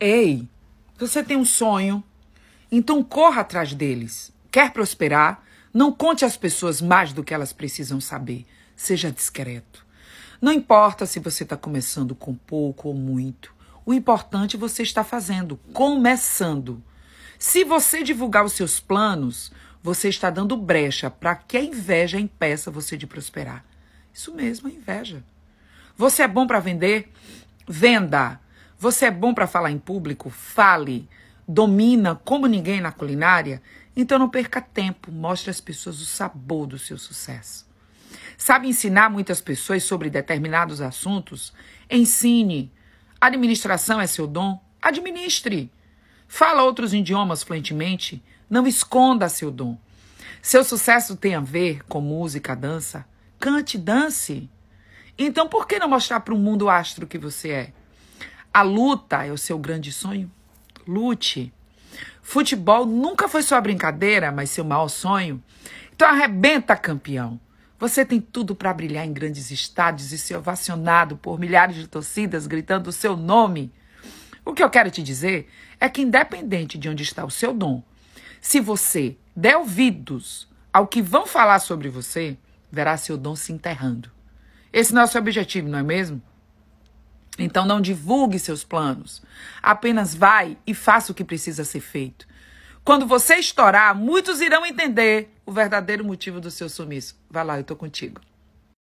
Ei, você tem um sonho, então corra atrás deles. Quer prosperar? Não conte às pessoas mais do que elas precisam saber. Seja discreto. Não importa se você está começando com pouco ou muito. O importante você está fazendo, começando. Se você divulgar os seus planos, você está dando brecha para que a inveja impeça você de prosperar. Isso mesmo, a inveja. Você é bom para vender? Venda. Você é bom para falar em público? Fale. Domina como ninguém na culinária? Então não perca tempo, mostre às pessoas o sabor do seu sucesso. Sabe ensinar muitas pessoas sobre determinados assuntos? Ensine. Administração é seu dom? Administre. Fala outros idiomas fluentemente? Não esconda seu dom. Seu sucesso tem a ver com música, dança? Cante, dance. Então por que não mostrar para o mundo o astro que você é? A luta é o seu grande sonho? Lute. Futebol nunca foi sua brincadeira, mas seu maior sonho. Então arrebenta, campeão. Você tem tudo para brilhar em grandes estádios e ser ovacionado por milhares de torcidas gritando o seu nome. O que eu quero te dizer é que, independente de onde está o seu dom, se você der ouvidos ao que vão falar sobre você, verá seu dom se enterrando. Esse não é o seu objetivo, não é mesmo? Então não divulgue seus planos. Apenas vai e faça o que precisa ser feito. Quando você estourar, muitos irão entender o verdadeiro motivo do seu sumiço. Vai lá, eu estou contigo.